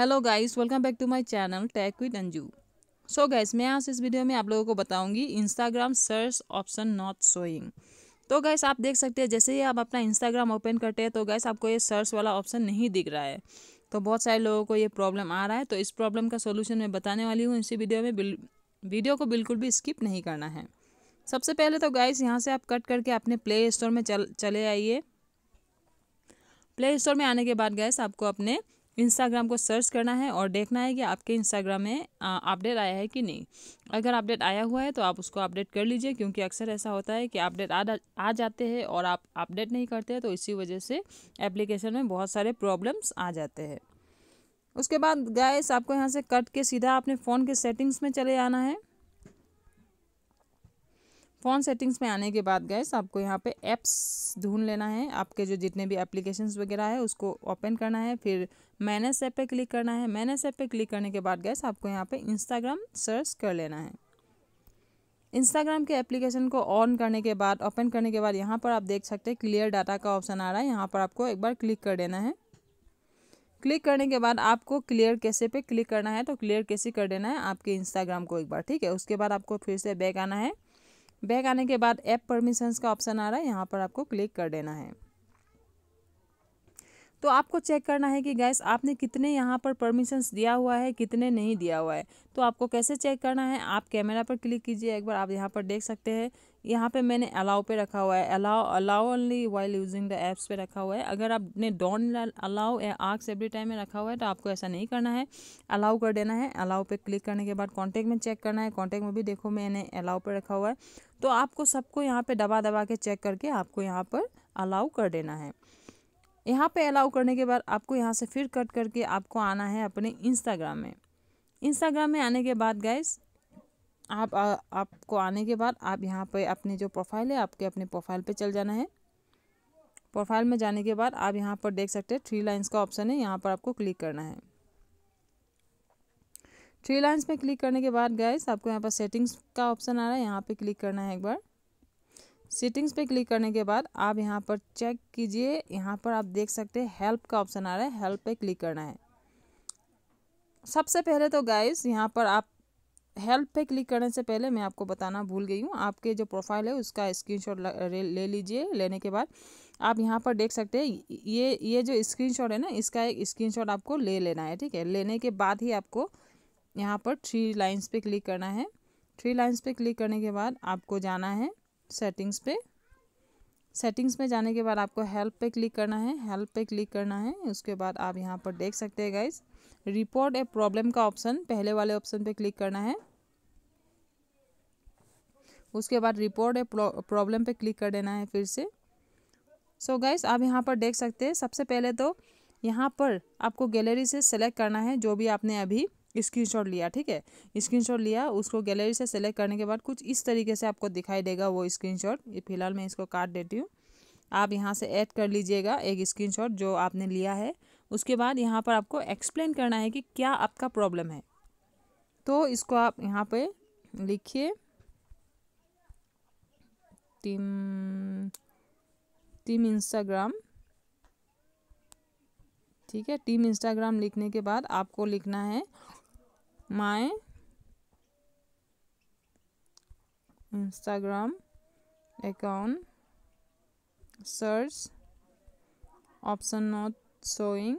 hello guys welcome back to my channel tech with Anju so guys मैं आज इस video में आप लोगों को बताऊंगी Instagram search option not showing तो गैस आप देख सकते हैं जैसे ही आप अपना इंस्टाग्राम ओपन करते हैं तो गैस आपको ये सर्च वाला ऑप्शन नहीं दिख रहा है तो बहुत सारे लोगों को ये प्रॉब्लम आ रहा है तो इस प्रॉब्लम का सोल्यूशन मैं बताने वाली हूँ इसी वीडियो में वीडियो को बिल्कुल भी स्किप नहीं करना है सबसे पहले तो गाइस यहाँ से आप कट करके अपने प्ले स्टोर में चल चले आइए प्ले स्टोर में आने के बाद गैस आपको अपने इंस्टाग्राम को सर्च करना है और देखना है कि आपके इंस्टाग्राम में अपडेट आया है कि नहीं अगर अपडेट आया हुआ है तो आप उसको अपडेट कर लीजिए क्योंकि अक्सर ऐसा होता है कि अपडेट आ, आ जाते हैं और आप अपडेट नहीं करते तो इसी वजह से एप्लीकेशन में बहुत सारे प्रॉब्लम्स आ जाते हैं उसके बाद गैस आपको यहाँ से कट के सीधा अपने फ़ोन के सेटिंग्स में चले आना है फ़ोन सेटिंग्स में आने के बाद गैस आपको यहाँ पे ऐप्स ढूंढ लेना है आपके जो जितने भी एप्लीकेशंस वगैरह है उसको ओपन करना है फिर मैनेज ऐप पे क्लिक करना है मैनेज ऐप पे क्लिक करने के बाद गैस आपको यहाँ पे इंस्टाग्राम सर्च कर लेना है इंस्टाग्राम के एप्लीकेशन को ऑन करने के बाद ओपन करने के बाद यहाँ पर आप देख सकते हैं क्लियर डाटा का ऑप्शन आ रहा है यहाँ पर आपको एक बार क्लिक कर देना है क्लिक करने के बाद आपको क्लियर कैसे पे क्लिक करना है तो क्लियर कैसे कर देना है आपके इंस्टाग्राम को एक बार ठीक है उसके बाद आपको फिर से बैक आना है बैक आने के बाद ऐप परमिशंस का ऑप्शन आ रहा है यहाँ पर आपको क्लिक कर देना है तो आपको चेक करना है कि गैस आपने कितने यहाँ पर परमिशंस दिया हुआ है कितने नहीं दिया हुआ है तो आपको कैसे चेक करना है आप कैमरा पर क्लिक कीजिए एक बार आप यहाँ पर देख सकते हैं यहाँ पे मैंने अलाउ पे रखा हुआ है allow allow only while using the apps पे रखा हुआ है अगर आपने डॉन अलाउ या आर्क्स एवरी टाइम में रखा हुआ है तो आपको ऐसा नहीं करना है अलाउ कर देना है अलाउ पे क्लिक करने के बाद कॉन्टैक्ट में चेक करना है कॉन्टैक्ट में भी देखो मैंने अलाउ पे रखा हुआ है तो आपको सबको यहाँ पर दबा दबा के चेक करके आपको यहाँ पर अलाउ कर देना है यहाँ पे अलाउ करने के बाद आपको यहाँ से फिर कट करके आपको आना है अपने इंस्टाग्राम में इंस्टाग्राम में आने के बाद गाइस आप आ, आपको आने के बाद आप यहाँ पे अपने जो प्रोफाइल है आपके अपने प्रोफाइल पे चल जाना है प्रोफाइल में जाने के बाद आप यहाँ पर देख सकते हैं थ्री लाइन्स का ऑप्शन है यहाँ पर आपको क्लिक करना है थ्री लाइन्स में क्लिक करने के बाद गैस आपको यहाँ पर सेटिंग्स का ऑप्शन आ रहा है यहाँ पर क्लिक करना है एक बार सेटिंग्स पे क्लिक करने के बाद आप यहाँ पर चेक कीजिए यहाँ पर आप देख सकते हैं हेल्प का ऑप्शन आ रहा है हेल्प पे क्लिक करना है सबसे पहले तो गाइस यहाँ पर आप हेल्प पे क्लिक करने से पहले मैं आपको बताना भूल गई हूँ आपके जो प्रोफाइल है उसका स्क्रीन ले लीजिए लेने के बाद आप यहाँ पर देख सकते हैं ये ये जो स्क्रीन है ना इसका एक स्क्रीन आपको ले लेना है ठीक है लेने के बाद ही आपको यहाँ पर थ्री लाइन्स पे क्लिक करना है थ्री लाइन्स पे क्लिक करने के बाद आपको जाना है सेटिंग्स पे सेटिंग्स में जाने के बाद आपको हेल्प पे क्लिक करना है हेल्प पे क्लिक करना है उसके बाद आप यहाँ पर देख सकते हैं गाइज रिपोर्ट ए प्रॉब्लम का ऑप्शन पहले वाले ऑप्शन पे क्लिक करना है उसके बाद रिपोर्ट ए प्रॉब्लम पे क्लिक कर देना है फिर से सो so गाइज आप यहाँ पर देख सकते हैं सबसे पहले तो यहाँ पर आपको गैलरी से सेलेक्ट करना है जो भी आपने अभी स्क्रीनशॉट लिया ठीक है स्क्रीनशॉट लिया उसको गैलरी से सेलेक्ट करने के बाद कुछ इस तरीके से आपको दिखाई देगा वो स्क्रीनशॉट ये फिलहाल मैं इसको काट देती हूँ आप यहाँ से ऐड कर लीजिएगा एक स्क्रीनशॉट जो आपने लिया है उसके बाद यहाँ पर आपको एक्सप्लेन करना है कि क्या आपका प्रॉब्लम है तो इसको आप यहाँ पर लिखिए टीम टीम इंस्टाग्राम ठीक है टीम इंस्टाग्राम लिखने के बाद आपको लिखना है my Instagram account search option not showing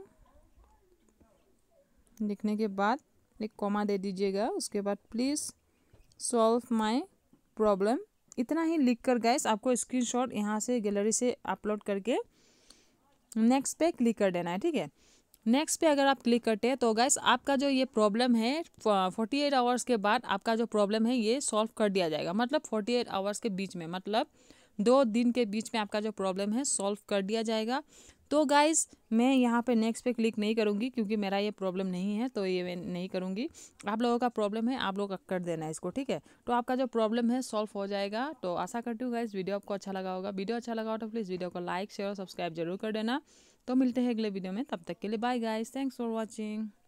लिखने के बाद एक कॉमा दे दीजिएगा उसके बाद प्लीज़ सॉल्व माय प्रॉब्लम इतना ही लिखकर गाइस आपको स्क्रीनशॉट यहाँ से गैलरी से अपलोड करके नेक्स्ट पे क्लिक कर देना है ठीक है नेक्स्ट पे अगर आप क्लिक करते हैं तो गैस आपका जो ये प्रॉब्लम है फोर्टी एट आवर्स के बाद आपका जो प्रॉब्लम है ये सॉल्व कर दिया जाएगा मतलब फोर्टी एट आवर्स के बीच में मतलब दो दिन के बीच में आपका जो प्रॉब्लम है सॉल्व कर दिया जाएगा तो गाइज़ मैं यहाँ पे नेक्स्ट पे क्लिक नहीं करूँगी क्योंकि मेरा ये प्रॉब्लम नहीं है तो ये मैं नहीं करूँगी आप लोगों का प्रॉब्लम है आप लोग कर देना है इसको ठीक है तो आपका जो प्रॉब्लम है सॉल्व हो जाएगा तो आशा करती हूँ गाइज़ वीडियो आपको अच्छा लगा होगा वीडियो अच्छा लगा हो तो प्लीज़ वीडियो को लाइक शेयर और सब्सक्राइब जरूर कर देना तो मिलते हैं अगले वीडियो में तब तक के लिए bye guys thanks for watching